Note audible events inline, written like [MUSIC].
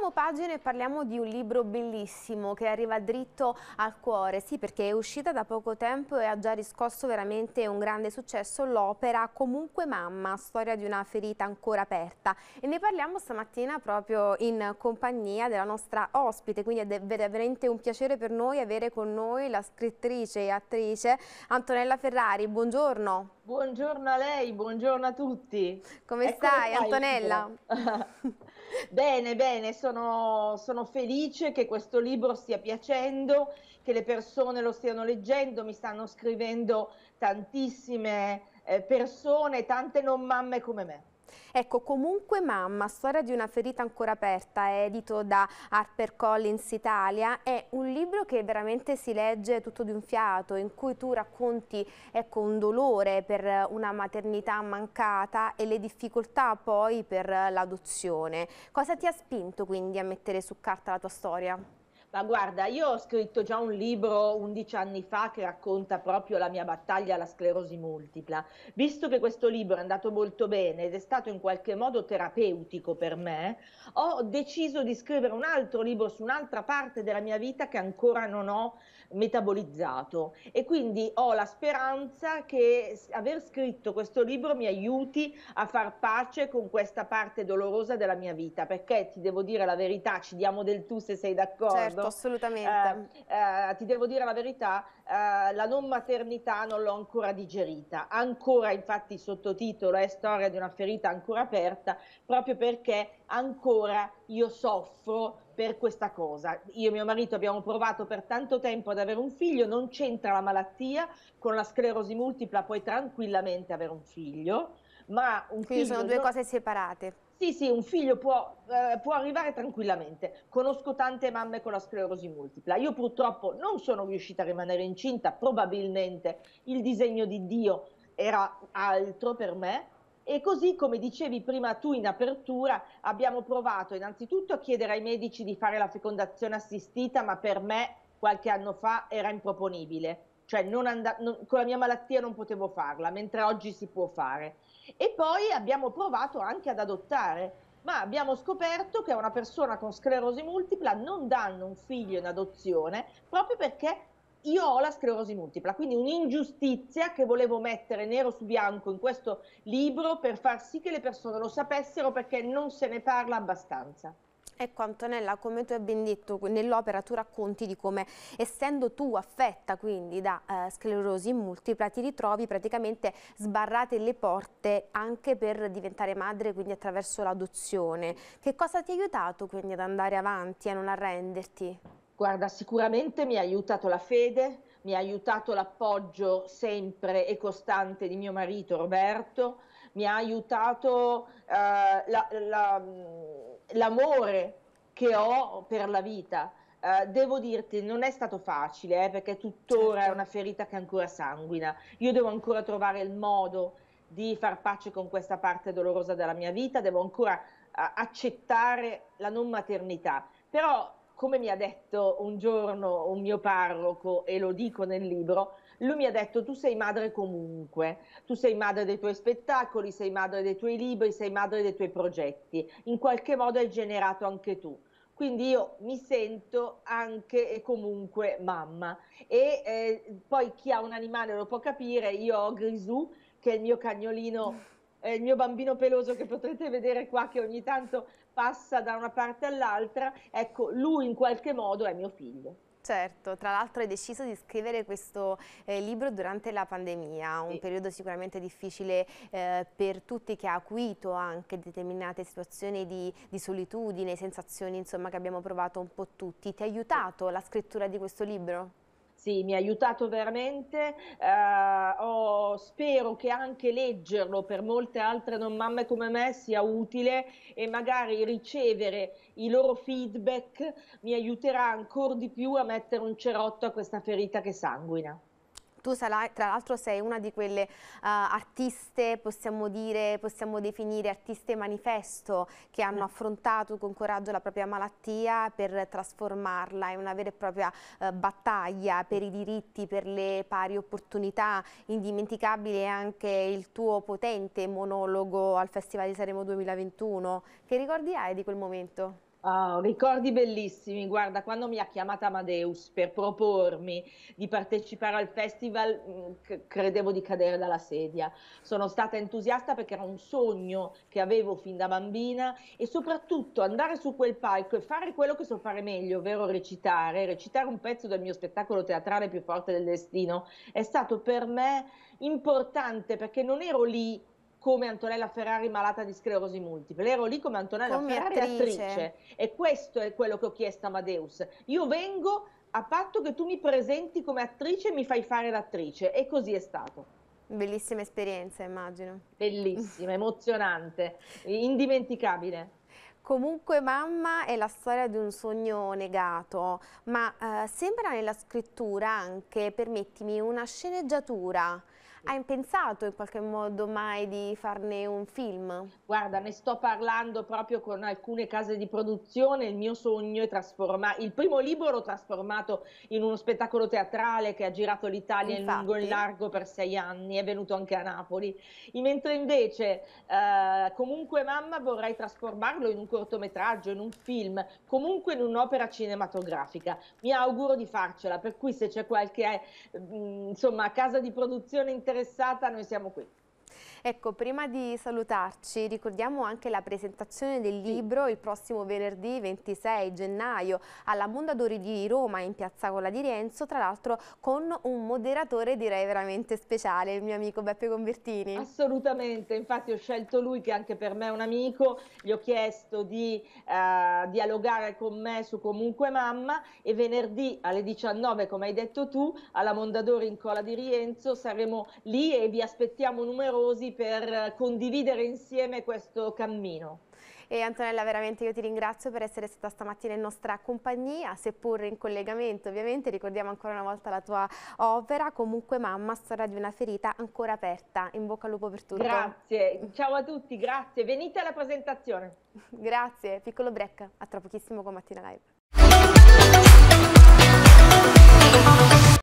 Voltiamo pagina e parliamo di un libro bellissimo che arriva dritto al cuore, sì perché è uscita da poco tempo e ha già riscosso veramente un grande successo l'opera Comunque Mamma, storia di una ferita ancora aperta e ne parliamo stamattina proprio in compagnia della nostra ospite, quindi è veramente un piacere per noi avere con noi la scrittrice e attrice Antonella Ferrari, buongiorno. Buongiorno a lei, buongiorno a tutti. Come e stai come Antonella? [LAUGHS] Bene, bene, sono, sono, felice che questo libro stia piacendo, che le persone lo stiano leggendo, mi stanno scrivendo tantissime eh, persone, tante non mamme come me. Ecco, comunque mamma, storia di una ferita ancora aperta, edito da HarperCollins Italia, è un libro che veramente si legge tutto di un fiato, in cui tu racconti ecco, un dolore per una maternità mancata e le difficoltà poi per l'adozione. Cosa ti ha spinto quindi a mettere su carta la tua storia? Ma guarda, io ho scritto già un libro 11 anni fa che racconta proprio la mia battaglia alla sclerosi multipla. Visto che questo libro è andato molto bene ed è stato in qualche modo terapeutico per me, ho deciso di scrivere un altro libro su un'altra parte della mia vita che ancora non ho metabolizzato e quindi ho la speranza che aver scritto questo libro mi aiuti a far pace con questa parte dolorosa della mia vita, perché ti devo dire la verità, ci diamo del tu se sei d'accordo. Certo Certo, assolutamente. Eh, eh, ti devo dire la verità, eh, la non maternità non l'ho ancora digerita. Ancora, infatti, il sottotitolo è Storia di una ferita ancora aperta, proprio perché ancora io soffro per questa cosa. Io e mio marito abbiamo provato per tanto tempo ad avere un figlio, non c'entra la malattia, con la sclerosi multipla puoi tranquillamente avere un figlio, ma un Quindi figlio... Quindi sono due non... cose separate. Sì, sì, un figlio può, eh, può, arrivare tranquillamente. Conosco tante mamme con la sclerosi multipla. Io purtroppo non sono riuscita a rimanere incinta, probabilmente il disegno di Dio era altro per me. E così, come dicevi prima tu in apertura, abbiamo provato innanzitutto a chiedere ai medici di fare la fecondazione assistita, ma per me qualche anno fa era improponibile cioè non and- non, con la mia malattia non potevo farla, mentre oggi si può fare. E poi abbiamo provato anche ad adottare, ma abbiamo scoperto che a una persona con sclerosi multipla non danno un figlio in adozione proprio perché io ho la sclerosi multipla, quindi un'ingiustizia che volevo mettere nero su bianco in questo libro per far sì che le persone lo sapessero perché non se ne parla abbastanza e quanto ecco, Antonella, come tu hai ben detto, nell'opera tu racconti di come essendo tu affetta quindi da eh, sclerosi multipla ti ritrovi praticamente sbarrate le porte anche per diventare madre quindi attraverso l'adozione. Che cosa ti ha aiutato quindi ad andare avanti, e a non arrenderti? Guarda, sicuramente mi ha aiutato la fede, mi ha aiutato l'appoggio sempre e costante di mio marito Roberto, mi ha aiutato eh, l'amore la, la, mm, che ho per la vita. Eh, devo dirti, non è stato facile, eh, perché tuttora è certo. una ferita che ancora sanguina. Io devo ancora trovare il modo di far pace con questa parte dolorosa della mia vita, devo ancora eh, accettare la non maternità. Però come mi ha detto un giorno un mio parroco, e lo dico nel libro, lui mi ha detto tu sei madre comunque, tu sei madre dei tuoi spettacoli, sei madre dei tuoi libri, sei madre dei tuoi progetti, in qualche modo hai generato anche tu. Quindi io mi sento anche e comunque mamma. E eh, poi chi ha un animale lo può capire, io ho Grisù, che è il mio cagnolino eh, il mio bambino peloso che potrete vedere qua che ogni tanto passa da una parte all'altra, ecco, lui in qualche modo è mio figlio. Certo, tra l'altro hai deciso di scrivere questo eh, libro durante la pandemia, un sì. periodo sicuramente difficile eh, per tutti che ha acuito anche determinate situazioni di, di solitudine, sensazioni insomma, che abbiamo provato un po' tutti. Ti ha aiutato sì. la scrittura di questo libro? sì, mi ha aiutato veramente. Uh, oh, spero che anche leggerlo per molte altre non mamme come me sia utile e magari ricevere i loro feedback mi aiuterà ancora di più a mettere un cerotto a questa ferita che sanguina. Tu sarai, tra l'altro sei una di quelle uh, artiste, possiamo, dire, possiamo definire artiste manifesto, che hanno mm. affrontato con coraggio la propria malattia per trasformarla in una vera e propria uh, battaglia per i diritti, per le pari opportunità. Indimenticabile anche il tuo potente monologo al Festival di Saremo 2021. Che ricordi hai di quel momento? Oh, ricordi bellissimi, guarda, quando mi ha chiamata Amadeus per propormi di partecipare al festival, mm, credevo di cadere dalla sedia. Sono stata entusiasta perché era un sogno che avevo fin da bambina e soprattutto andare su quel palco e fare quello che so fare meglio, ovvero recitare, recitare un pezzo del mio spettacolo teatrale più forte del destino, è stato per me importante perché non ero lì come Antonella Ferrari malata di sclerosi multiple, ero lì come Antonella come Ferrari attrice. attrice e questo è quello che ho chiesto a Amadeus. Io vengo a patto che tu mi presenti come attrice e mi fai fare l'attrice e così è stato. Bellissima esperienza, immagino. Bellissima, [LAUGHS] emozionante, indimenticabile. Comunque mamma è la storia di un sogno negato, ma eh, sembra nella scrittura anche, permettimi, una sceneggiatura hai pensato in qualche modo mai di farne un film? Guarda, ne sto parlando proprio con alcune case di produzione, il mio sogno è trasformare, il primo libro l'ho trasformato in uno spettacolo teatrale che ha girato l'Italia in lungo e in largo per sei anni, è venuto anche a Napoli, mentre invece eh, comunque mamma vorrei trasformarlo in un cortometraggio, in un film, comunque in un'opera cinematografica. Mi auguro di farcela, per cui se c'è qualche eh, insomma casa di produzione interessante interessata, noi siamo qui. Ecco, prima di salutarci ricordiamo anche la presentazione del libro il prossimo venerdì 26 gennaio alla Mondadori di Roma in Piazza Cola di Rienzo, tra l'altro con un moderatore direi veramente speciale, il mio amico Beppe Convertini. Assolutamente, infatti ho scelto lui che anche per me è un amico, gli ho chiesto di eh, dialogare con me su Comunque Mamma e venerdì alle 19, come hai detto tu, alla Mondadori in Cola di Rienzo saremo lì e vi aspettiamo numerosi per condividere insieme questo cammino. E Antonella, veramente io ti ringrazio per essere stata stamattina in nostra compagnia, seppur in collegamento ovviamente, ricordiamo ancora una volta la tua opera, comunque mamma, storia di una ferita ancora aperta, in bocca al lupo per tutto. Grazie, ciao a tutti, grazie, venite alla presentazione. [LAUGHS] grazie, piccolo break, a tra pochissimo con Mattina Live.